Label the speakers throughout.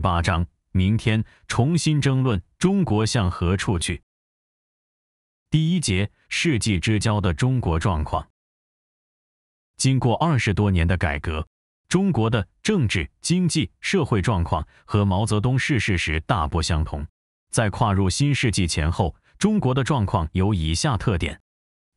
Speaker 1: 八章，明天重新争论中国向何处去。第一节，世纪之交的中国状况。经过二十多年的改革，中国的政治、经济、社会状况和毛泽东逝世时大不相同。在跨入新世纪前后，中国的状况有以下特点：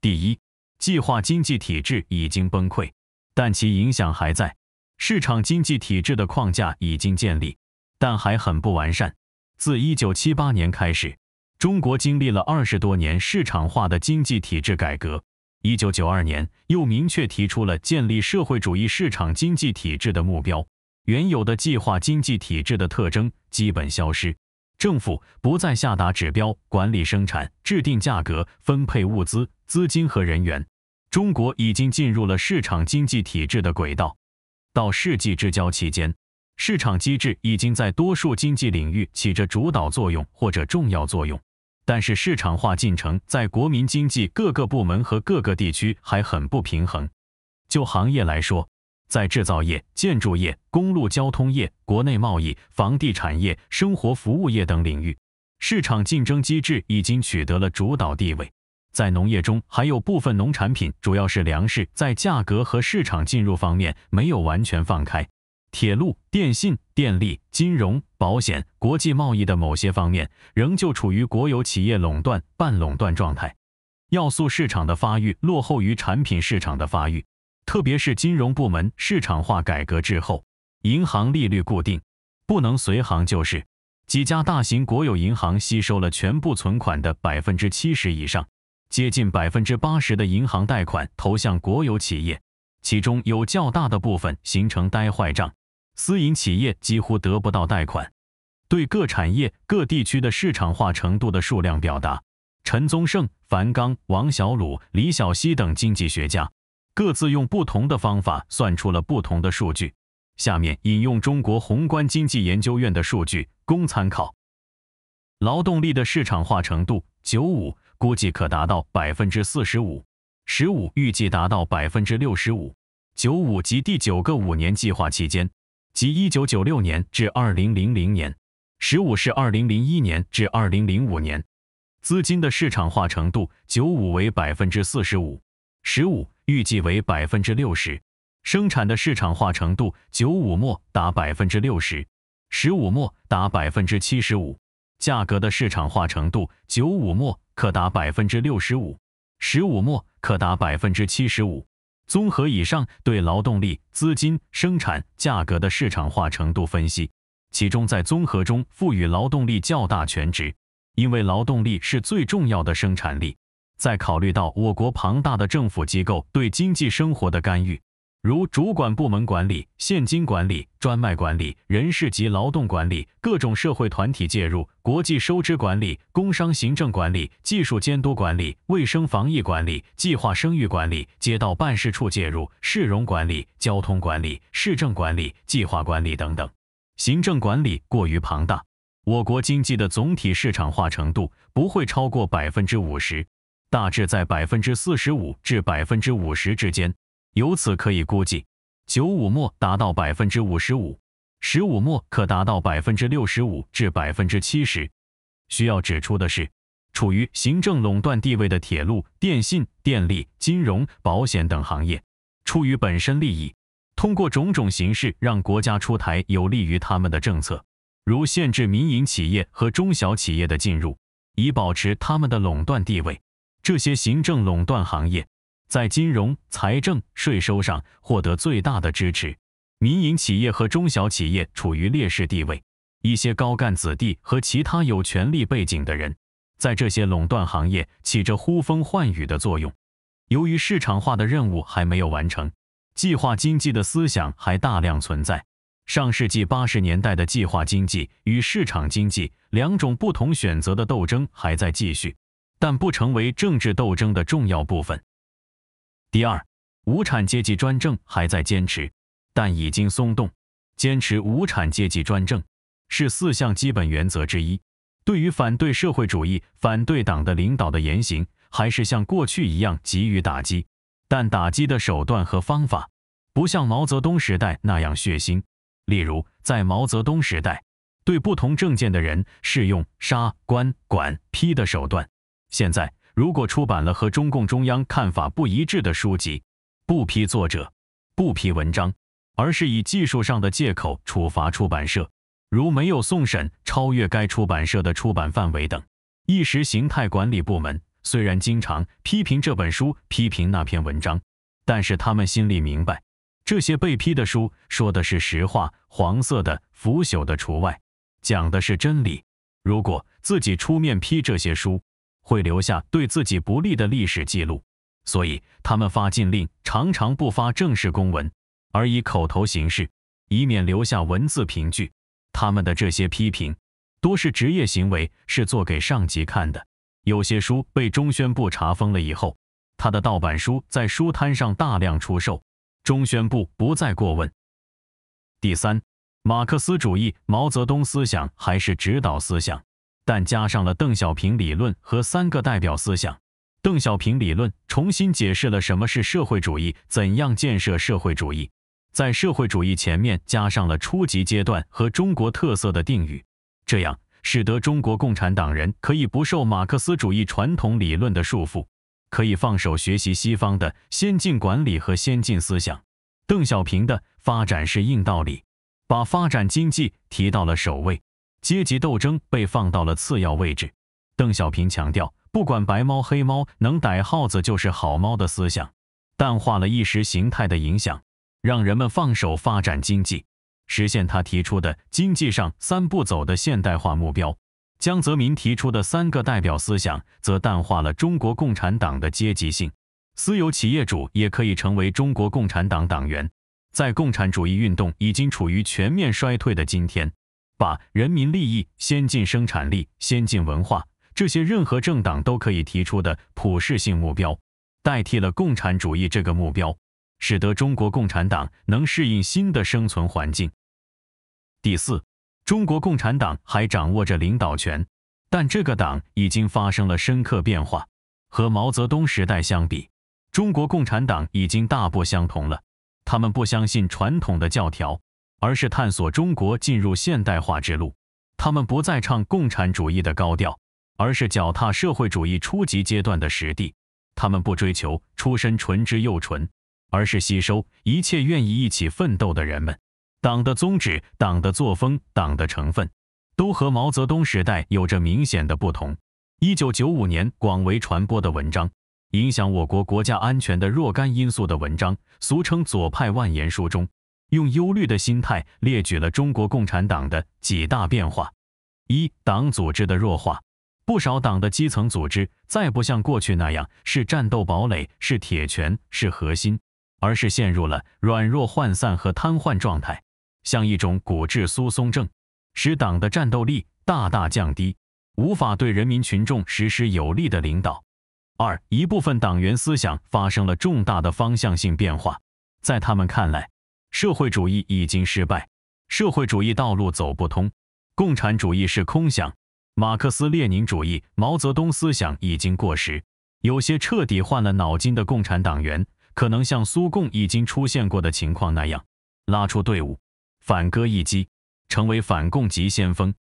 Speaker 1: 第一，计划经济体制已经崩溃，但其影响还在；市场经济体制的框架已经建立。但还很不完善。自一九七八年开始，中国经历了二十多年市场化的经济体制改革。一九九二年，又明确提出了建立社会主义市场经济体制的目标。原有的计划经济体制的特征基本消失，政府不再下达指标管理生产、制定价格、分配物资、资金和人员。中国已经进入了市场经济体制的轨道。到世纪之交期间。市场机制已经在多数经济领域起着主导作用或者重要作用，但是市场化进程在国民经济各个部门和各个地区还很不平衡。就行业来说，在制造业、建筑业、公路交通业、国内贸易、房地产业、生活服务业等领域，市场竞争机制已经取得了主导地位。在农业中，还有部分农产品，主要是粮食，在价格和市场进入方面没有完全放开。铁路、电信、电力、金融、保险、国际贸易的某些方面仍旧处于国有企业垄断、半垄断状态，要素市场的发育落后于产品市场的发育，特别是金融部门市场化改革滞后，银行利率固定，不能随行就市。几家大型国有银行吸收了全部存款的百分之七十以上，接近百分之八十的银行贷款投向国有企业，其中有较大的部分形成呆坏账。私营企业几乎得不到贷款。对各产业、各地区的市场化程度的数量表达，陈宗盛、樊纲、王小鲁、李小西等经济学家各自用不同的方法算出了不同的数据。下面引用中国宏观经济研究院的数据供参考：劳动力的市场化程度，九五估计可达到百分之四十五，十五预计达到百分之六十五，九五及第九个五年计划期间。即一九九六年至二零零零年，十五是二零零一年至二零零五年。资金的市场化程度，九五为百分之四十五，十五预计为百分之六十。生产的市场化程度，九五末达百分之六十，十五末达百分之七十五。价格的市场化程度，九五末可达百分之六十五，十五末可达百分之七十五。综合以上对劳动力、资金、生产价格的市场化程度分析，其中在综合中赋予劳动力较大权值，因为劳动力是最重要的生产力。再考虑到我国庞大的政府机构对经济生活的干预。如主管部门管理、现金管理、专卖管理、人事及劳动管理、各种社会团体介入、国际收支管理、工商行政管理、技术监督管理、卫生防疫管理、计划生育管理、街道办事处介入、市容管理、交通管理、市政管理、计划管理等等，行政管理过于庞大，我国经济的总体市场化程度不会超过百分之五十，大致在百分之四十五至百分之五十之间。由此可以估计，九五末达到百分之五十五，十五末可达到百分之六十五至百分之七十。需要指出的是，处于行政垄断地位的铁路、电信、电力、金融、保险等行业，出于本身利益，通过种种形式让国家出台有利于他们的政策，如限制民营企业和中小企业的进入，以保持他们的垄断地位。这些行政垄断行业。在金融、财政、税收上获得最大的支持，民营企业和中小企业处于劣势地位。一些高干子弟和其他有权力背景的人，在这些垄断行业起着呼风唤雨的作用。由于市场化的任务还没有完成，计划经济的思想还大量存在。上世纪八十年代的计划经济与市场经济两种不同选择的斗争还在继续，但不成为政治斗争的重要部分。第二，无产阶级专政还在坚持，但已经松动。坚持无产阶级专政是四项基本原则之一。对于反对社会主义、反对党的领导的言行，还是像过去一样给予打击，但打击的手段和方法不像毛泽东时代那样血腥。例如，在毛泽东时代，对不同政见的人是用杀、关、管、批的手段。现在。如果出版了和中共中央看法不一致的书籍，不批作者，不批文章，而是以技术上的借口处罚出版社。如没有送审、超越该出版社的出版范围等。意识形态管理部门虽然经常批评这本书、批评那篇文章，但是他们心里明白，这些被批的书说的是实话，黄色的、腐朽的除外，讲的是真理。如果自己出面批这些书，会留下对自己不利的历史记录，所以他们发禁令常常不发正式公文，而以口头形式，以免留下文字凭据。他们的这些批评多是职业行为，是做给上级看的。有些书被中宣部查封了以后，他的盗版书在书摊上大量出售，中宣部不再过问。第三，马克思主义、毛泽东思想还是指导思想。但加上了邓小平理论和三个代表思想，邓小平理论重新解释了什么是社会主义，怎样建设社会主义，在社会主义前面加上了初级阶段和中国特色的定语，这样使得中国共产党人可以不受马克思主义传统理论的束缚，可以放手学习西方的先进管理和先进思想。邓小平的发展是硬道理，把发展经济提到了首位。阶级斗争被放到了次要位置。邓小平强调，不管白猫黑猫，能逮耗子就是好猫的思想，淡化了意识形态的影响，让人们放手发展经济，实现他提出的经济上三步走的现代化目标。江泽民提出的“三个代表”思想，则淡化了中国共产党的阶级性，私有企业主也可以成为中国共产党党员。在共产主义运动已经处于全面衰退的今天。把人民利益、先进生产力、先进文化这些任何政党都可以提出的普世性目标，代替了共产主义这个目标，使得中国共产党能适应新的生存环境。第四，中国共产党还掌握着领导权，但这个党已经发生了深刻变化，和毛泽东时代相比，中国共产党已经大不相同了。他们不相信传统的教条。而是探索中国进入现代化之路，他们不再唱共产主义的高调，而是脚踏社会主义初级阶段的实地。他们不追求出身纯之又纯，而是吸收一切愿意一起奋斗的人们。党的宗旨、党的作风、党的成分，都和毛泽东时代有着明显的不同。一九九五年广为传播的文章，影响我国国家安全的若干因素的文章，俗称“左派万言书”中。用忧虑的心态列举了中国共产党的几大变化：一、党组织的弱化，不少党的基层组织再不像过去那样是战斗堡垒、是铁拳、是核心，而是陷入了软弱涣散和瘫痪状态，像一种骨质疏松症，使党的战斗力大大降低，无法对人民群众实施有力的领导；二、一部分党员思想发生了重大的方向性变化，在他们看来。社会主义已经失败，社会主义道路走不通，共产主义是空想，马克思列宁主义、毛泽东思想已经过时。有些彻底换了脑筋的共产党员，可能像苏共已经出现过的情况那样，拉出队伍，反戈一击，成为反共急先锋。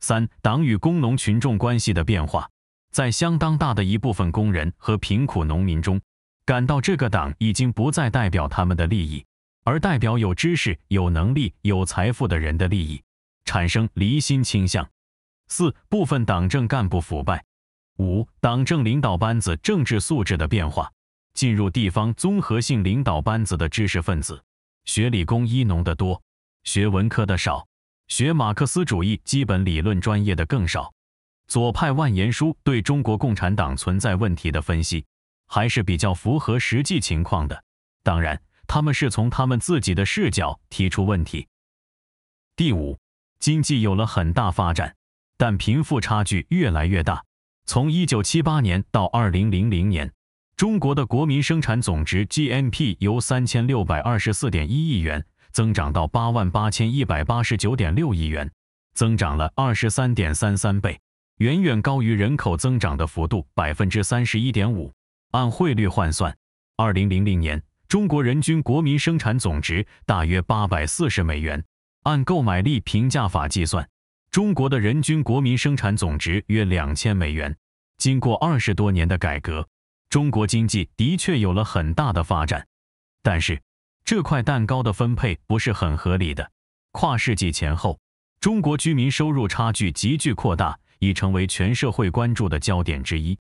Speaker 1: 三、党与工农群众关系的变化，在相当大的一部分工人和贫苦农民中，感到这个党已经不再代表他们的利益。而代表有知识、有能力、有财富的人的利益，产生离心倾向。四、部分党政干部腐败。五、党政领导班子政治素质的变化。进入地方综合性领导班子的知识分子，学理工医农的多，学文科的少，学马克思主义基本理论专业的更少。左派万言书对中国共产党存在问题的分析，还是比较符合实际情况的。当然。他们是从他们自己的视角提出问题。第五，经济有了很大发展，但贫富差距越来越大。从一九七八年到二零零零年，中国的国民生产总值 GMP 由三千六百二十四点一亿元增长到八万八千一百八十九点六亿元，增长了二十三点三三倍，远远高于人口增长的幅度百分之三十一点五。按汇率换算，二零零零年。中国人均国民生产总值大约八百四十美元，按购买力平价法计算，中国的人均国民生产总值约两千美元。经过二十多年的改革，中国经济的确有了很大的发展，但是这块蛋糕的分配不是很合理的。跨世纪前后，中国居民收入差距急剧扩大，已成为全社会关注的焦点之一。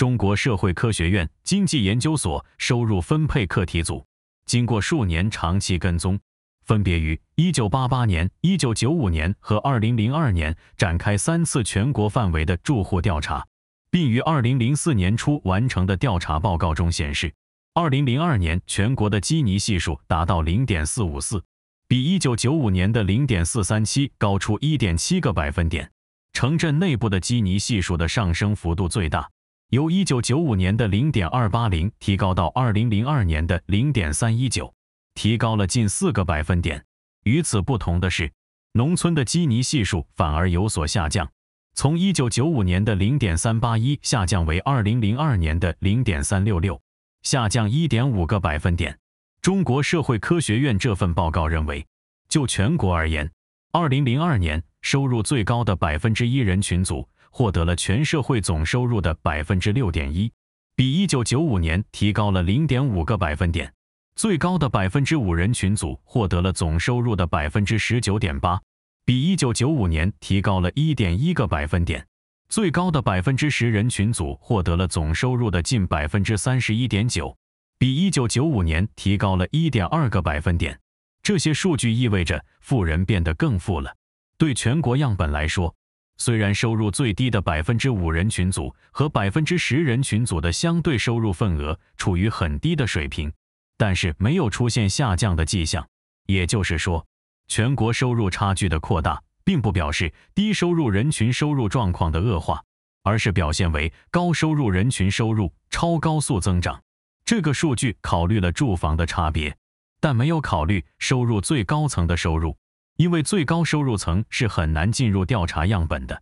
Speaker 1: 中国社会科学院经济研究所收入分配课题组，经过数年长期跟踪，分别于一九八八年、一九九五年和二零零二年展开三次全国范围的住户调查，并于二零零四年初完成的调查报告中显示，二零零二年全国的基尼系数达到零点四五四，比一九九五年的零点四三七高出一点七个百分点。城镇内部的基尼系数的上升幅度最大。由一九九五年的零点二八零提高到二零零二年的零点三一九，提高了近四个百分点。与此不同的是，农村的基尼系数反而有所下降，从一九九五年的零点三八一下降为二零零二年的零点三六六，下降一点五个百分点。中国社会科学院这份报告认为，就全国而言，二零零二年收入最高的百分之一人群组。获得了全社会总收入的百分之六点一，比一九九五年提高了零点五个百分点。最高的百分之五人群组获得了总收入的百分之十九点八，比一九九五年提高了一点一个百分点。最高的百分之十人群组获得了总收入的近百分之三十一点九，比一九九五年提高了一点二个百分点。这些数据意味着富人变得更富了。对全国样本来说。虽然收入最低的百分之五人群组和百分之十人群组的相对收入份额处于很低的水平，但是没有出现下降的迹象。也就是说，全国收入差距的扩大，并不表示低收入人群收入状况的恶化，而是表现为高收入人群收入超高速增长。这个数据考虑了住房的差别，但没有考虑收入最高层的收入。因为最高收入层是很难进入调查样本的。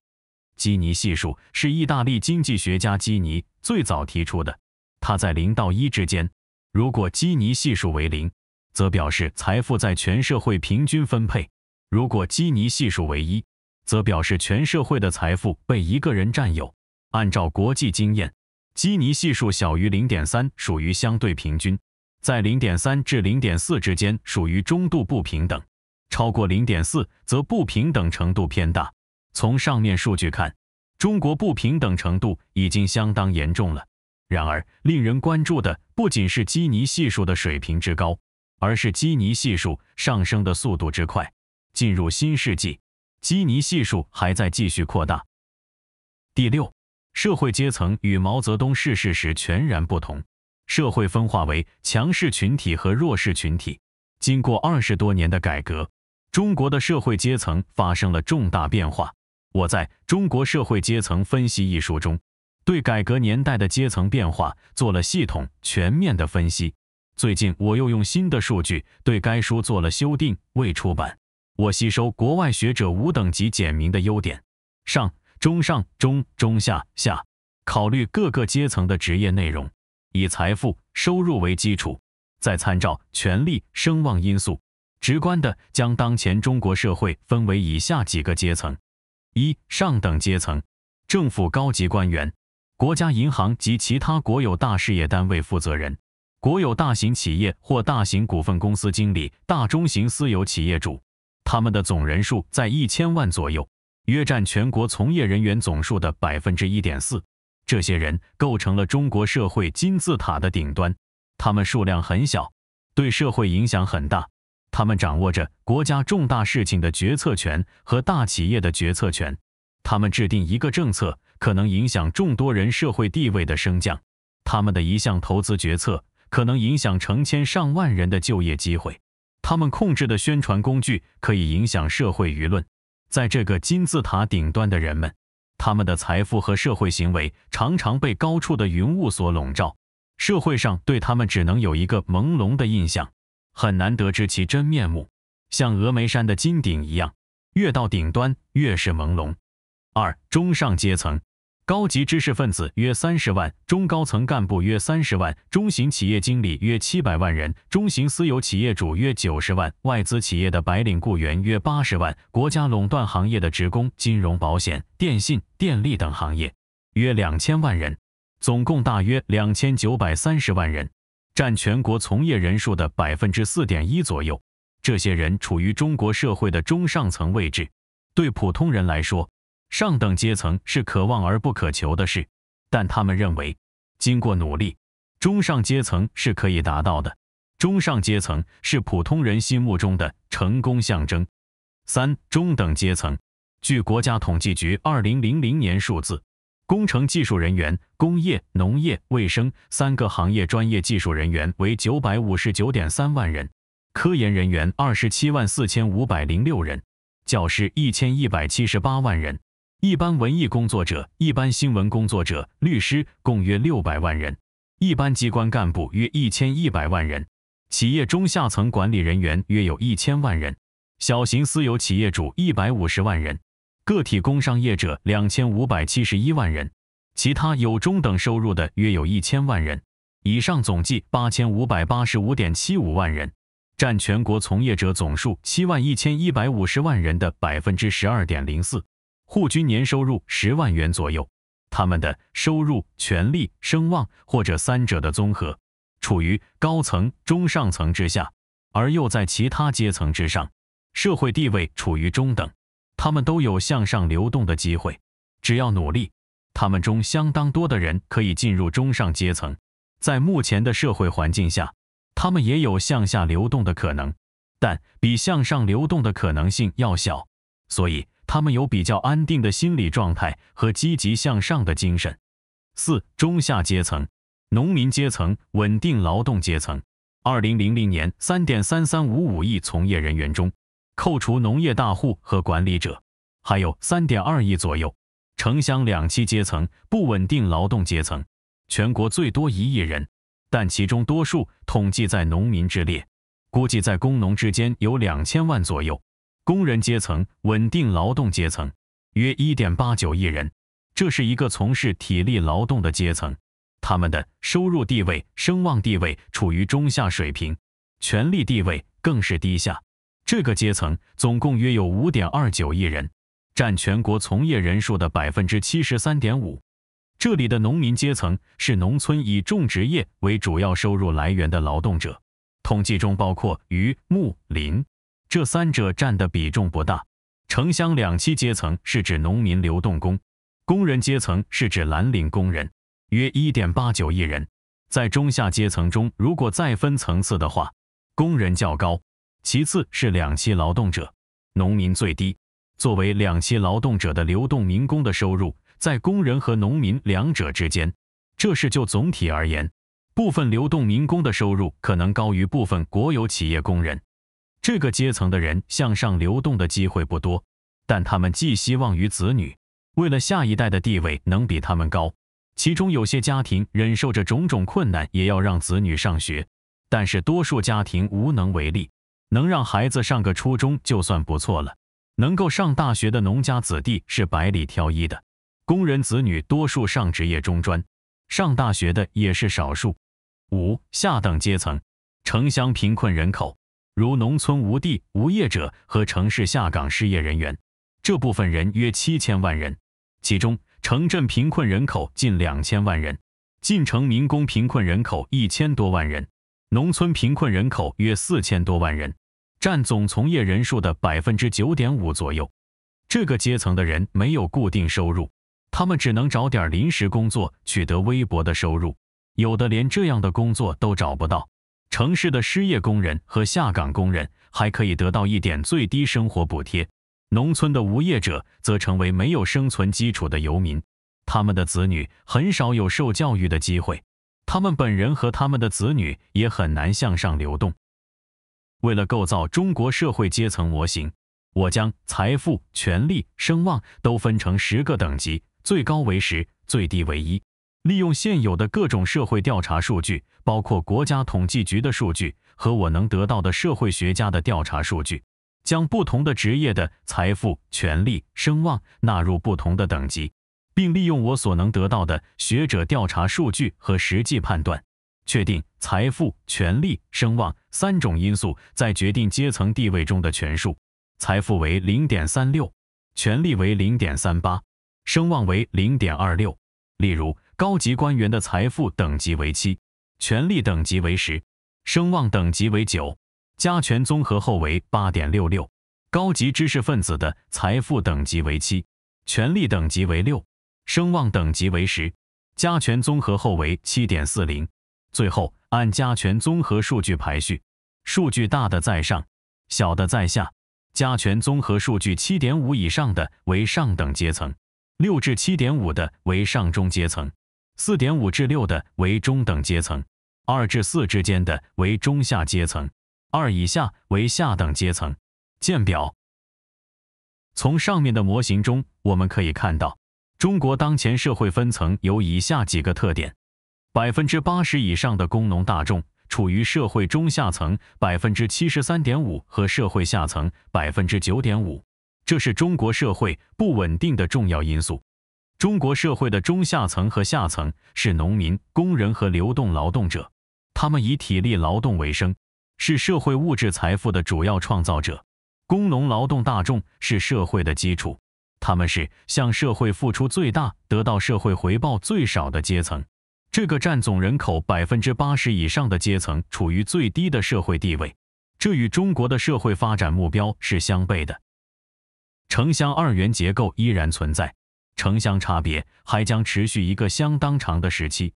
Speaker 1: 基尼系数是意大利经济学家基尼最早提出的。它在零到一之间。如果基尼系数为零，则表示财富在全社会平均分配；如果基尼系数为一，则表示全社会的财富被一个人占有。按照国际经验，基尼系数小于零点三属于相对平均，在零点三至零点四之间属于中度不平等。超过零点四，则不平等程度偏大。从上面数据看，中国不平等程度已经相当严重了。然而，令人关注的不仅是基尼系数的水平之高，而是基尼系数上升的速度之快。进入新世纪，基尼系数还在继续扩大。第六，社会阶层与毛泽东逝世时全然不同，社会分化为强势群体和弱势群体。经过二十多年的改革，中国的社会阶层发生了重大变化。我在《中国社会阶层分析》一书中，对改革年代的阶层变化做了系统、全面的分析。最近，我又用新的数据对该书做了修订，未出版。我吸收国外学者五等级简明的优点，上、中、上、中、中下、下，考虑各个阶层的职业内容，以财富、收入为基础，再参照权力、声望因素。直观地将当前中国社会分为以下几个阶层：一、上等阶层，政府高级官员、国家银行及其他国有大事业单位负责人、国有大型企业或大型股份公司经理、大中型私有企业主，他们的总人数在一千万左右，约占全国从业人员总数的百分之一点四。这些人构成了中国社会金字塔的顶端，他们数量很小，对社会影响很大。他们掌握着国家重大事情的决策权和大企业的决策权，他们制定一个政策可能影响众多人社会地位的升降，他们的一项投资决策可能影响成千上万人的就业机会，他们控制的宣传工具可以影响社会舆论。在这个金字塔顶端的人们，他们的财富和社会行为常常被高处的云雾所笼罩，社会上对他们只能有一个朦胧的印象。很难得知其真面目，像峨眉山的金顶一样，越到顶端越是朦胧。二中上阶层，高级知识分子约三十万，中高层干部约三十万，中型企业经理约七百万人，中型私有企业主约九十万，外资企业的白领雇员约八十万，国家垄断行业的职工，金融、保险、电信、电力等行业约两千万人，总共大约两千九百三十万人。占全国从业人数的百分之四点一左右，这些人处于中国社会的中上层位置。对普通人来说，上等阶层是可望而不可求的事，但他们认为，经过努力，中上阶层是可以达到的。中上阶层是普通人心目中的成功象征。三中等阶层，据国家统计局二零零零年数字。工程技术人员、工业、农业、卫生三个行业专业技术人员为九百五十九点三万人，科研人员二十七万四千五百零六人，教师一千一百七十八万人，一般文艺工作者、一般新闻工作者、律师共约六百万人，一般机关干部约一千一百万人，企业中下层管理人员约有一千万人，小型私有企业主一百五十万人。个体工商业者两千五百七十一万人，其他有中等收入的约有一千万人，以上总计八千五百八十五点七五万人，占全国从业者总数七万一千一百五十万人的百分之十二点零四，户均年收入十万元左右。他们的收入、权利、声望或者三者的综合，处于高层中上层之下，而又在其他阶层之上，社会地位处于中等。他们都有向上流动的机会，只要努力，他们中相当多的人可以进入中上阶层。在目前的社会环境下，他们也有向下流动的可能，但比向上流动的可能性要小。所以，他们有比较安定的心理状态和积极向上的精神。四、中下阶层，农民阶层，稳定劳动阶层。二零零零年三点三三五五亿从业人员中。扣除农业大户和管理者，还有三点二亿左右城乡两栖阶层、不稳定劳动阶层，全国最多一亿人，但其中多数统计在农民之列，估计在工农之间有两千万左右。工人阶层、稳定劳动阶层约一点八九亿人，这是一个从事体力劳动的阶层，他们的收入地位、声望地位处于中下水平，权力地位更是低下。这个阶层总共约有五点二九亿人，占全国从业人数的百分之七十三点五。这里的农民阶层是农村以种植业为主要收入来源的劳动者，统计中包括渔、牧、林，这三者占的比重不大。城乡两栖阶层是指农民流动工，工人阶层是指蓝领工人，约一点八九亿人。在中下阶层中，如果再分层次的话，工人较高。其次是两栖劳动者，农民最低。作为两栖劳动者的流动民工的收入，在工人和农民两者之间。这是就总体而言，部分流动民工的收入可能高于部分国有企业工人。这个阶层的人向上流动的机会不多，但他们寄希望于子女，为了下一代的地位能比他们高。其中有些家庭忍受着种种困难，也要让子女上学，但是多数家庭无能为力。能让孩子上个初中就算不错了。能够上大学的农家子弟是百里挑一的，工人子女多数上职业中专，上大学的也是少数。五下等阶层，城乡贫困人口，如农村无地无业者和城市下岗失业人员，这部分人约七千万人，其中城镇贫困人口近两千万人，进城民工贫困人口一千多万人。农村贫困人口约四千多万人，占总从业人数的百分之九点五左右。这个阶层的人没有固定收入，他们只能找点临时工作，取得微薄的收入。有的连这样的工作都找不到。城市的失业工人和下岗工人还可以得到一点最低生活补贴，农村的无业者则成为没有生存基础的游民，他们的子女很少有受教育的机会。他们本人和他们的子女也很难向上流动。为了构造中国社会阶层模型，我将财富、权力、声望都分成十个等级，最高为十，最低为一。利用现有的各种社会调查数据，包括国家统计局的数据和我能得到的社会学家的调查数据，将不同的职业的财富、权力、声望纳入不同的等级。并利用我所能得到的学者调查数据和实际判断，确定财富、权力、声望三种因素在决定阶层地位中的权数：财富为零点三六，权力为零点三八，声望为零点二六。例如，高级官员的财富等级为七，权力等级为十，声望等级为九，加权综合后为八点六六；高级知识分子的财富等级为七，权力等级为六。声望等级为十，加权综合后为七点四零，最后按加权综合数据排序，数据大的在上，小的在下，加权综合数据七点五以上的为上等阶层，六至七点五的为上中阶层，四点五至六的为中等阶层，二至四之间的为中下阶层，二以下为下等阶层。见表。从上面的模型中，我们可以看到。中国当前社会分层有以下几个特点：百分之八十以上的工农大众处于社会中下层，百分之七十三点五和社会下层百分之九点五，这是中国社会不稳定的重要因素。中国社会的中下层和下层是农民、工人和流动劳动者，他们以体力劳动为生，是社会物质财富的主要创造者。工农劳动大众是社会的基础。他们是向社会付出最大、得到社会回报最少的阶层，这个占总人口百分之八十以上的阶层处于最低的社会地位，这与中国的社会发展目标是相悖的。城乡二元结构依然存在，城乡差别还将持续一个相当长的时期。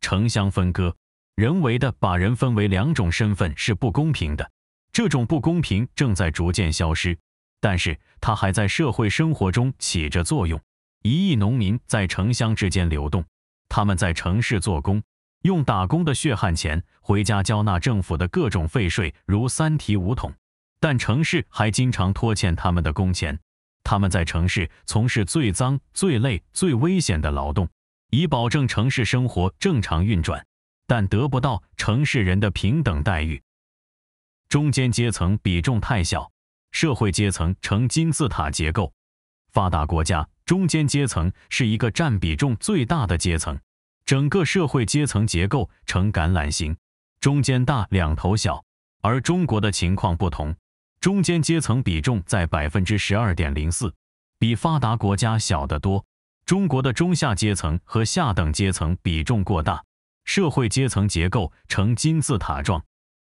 Speaker 1: 城乡分割，人为的把人分为两种身份是不公平的，这种不公平正在逐渐消失。但是他还在社会生活中起着作用。一亿农民在城乡之间流动，他们在城市做工，用打工的血汗钱回家交纳政府的各种费税，如三提五桶。但城市还经常拖欠他们的工钱。他们在城市从事最脏、最累、最危险的劳动，以保证城市生活正常运转，但得不到城市人的平等待遇。中间阶层比重太小。社会阶层呈金字塔结构，发达国家中间阶层是一个占比重最大的阶层，整个社会阶层结构呈橄榄形，中间大两头小。而中国的情况不同，中间阶层比重在百分之十二点零四，比发达国家小得多。中国的中下阶层和下等阶层比重过大，社会阶层结构呈金字塔状。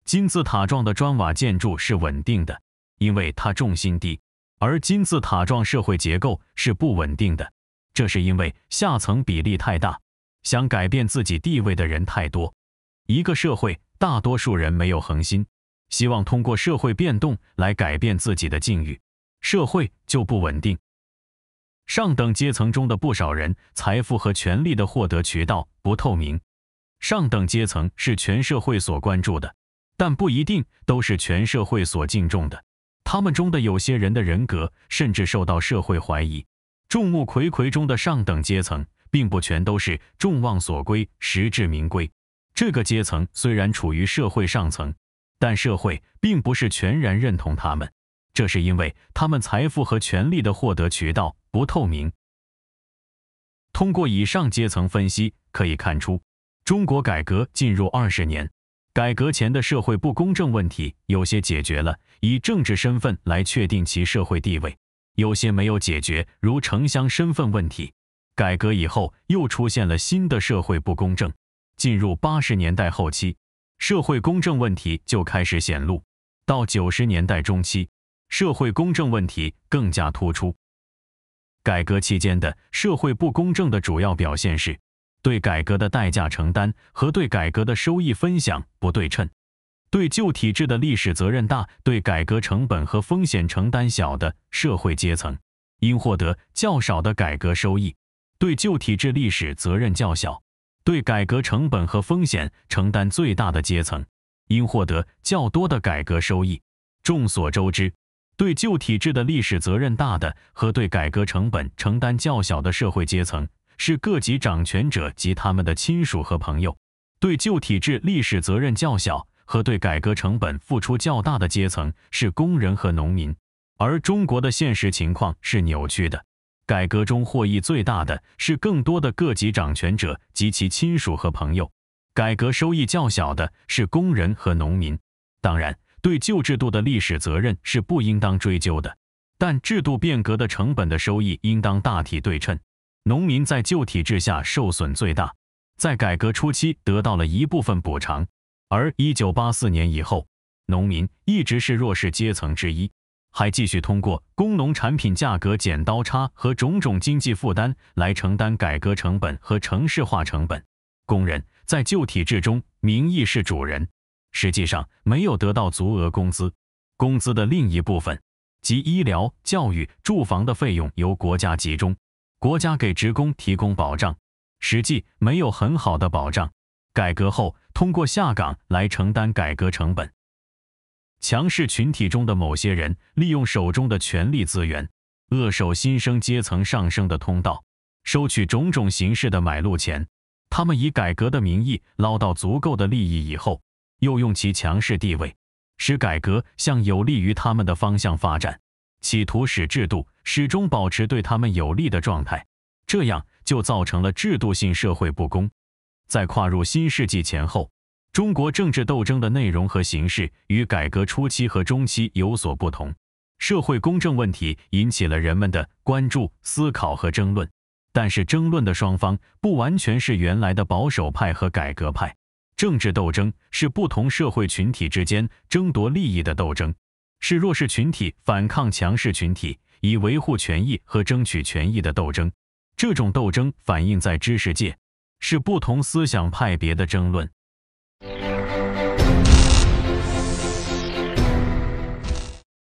Speaker 1: 金字塔状的砖瓦建筑是稳定的。因为它重心低，而金字塔状社会结构是不稳定的。这是因为下层比例太大，想改变自己地位的人太多。一个社会大多数人没有恒心，希望通过社会变动来改变自己的境遇，社会就不稳定。上等阶层中的不少人，财富和权力的获得渠道不透明。上等阶层是全社会所关注的，但不一定都是全社会所敬重的。他们中的有些人的人格甚至受到社会怀疑。众目睽睽中的上等阶层，并不全都是众望所归、实至名归。这个阶层虽然处于社会上层，但社会并不是全然认同他们，这是因为他们财富和权力的获得渠道不透明。通过以上阶层分析可以看出，中国改革进入二十年。改革前的社会不公正问题有些解决了，以政治身份来确定其社会地位，有些没有解决，如城乡身份问题。改革以后又出现了新的社会不公正。进入八十年代后期，社会公正问题就开始显露；到九十年代中期，社会公正问题更加突出。改革期间的社会不公正的主要表现是。对改革的代价承担和对改革的收益分享不对称，对旧体制的历史责任大、对改革成本和风险承担小的社会阶层，应获得较少的改革收益；对旧体制历史责任较小、对改革成本和风险承担最大的阶层，应获得较多的改革收益。众所周知，对旧体制的历史责任大的和对改革成本承担较小的社会阶层。是各级掌权者及他们的亲属和朋友，对旧体制历史责任较小和对改革成本付出较大的阶层是工人和农民，而中国的现实情况是扭曲的。改革中获益最大的是更多的各级掌权者及其亲属和朋友，改革收益较小的是工人和农民。当然，对旧制度的历史责任是不应当追究的，但制度变革的成本的收益应当大体对称。农民在旧体制下受损最大，在改革初期得到了一部分补偿，而1984年以后，农民一直是弱势阶层之一，还继续通过工农产品价格剪刀差和种种经济负担来承担改革成本和城市化成本。工人在旧体制中名义是主人，实际上没有得到足额工资，工资的另一部分及医疗、教育、住房的费用由国家集中。国家给职工提供保障，实际没有很好的保障。改革后，通过下岗来承担改革成本。强势群体中的某些人利用手中的权力资源，扼守新生阶层上升的通道，收取种种形式的买路钱。他们以改革的名义捞到足够的利益以后，又用其强势地位，使改革向有利于他们的方向发展。企图使制度始终保持对他们有利的状态，这样就造成了制度性社会不公。在跨入新世纪前后，中国政治斗争的内容和形式与改革初期和中期有所不同，社会公正问题引起了人们的关注、思考和争论。但是，争论的双方不完全是原来的保守派和改革派。政治斗争是不同社会群体之间争夺利益的斗争。是弱势群体反抗强势群体，以维护权益和争取权益的斗争。这种斗争反映在知识界，是不同思想派别的争论。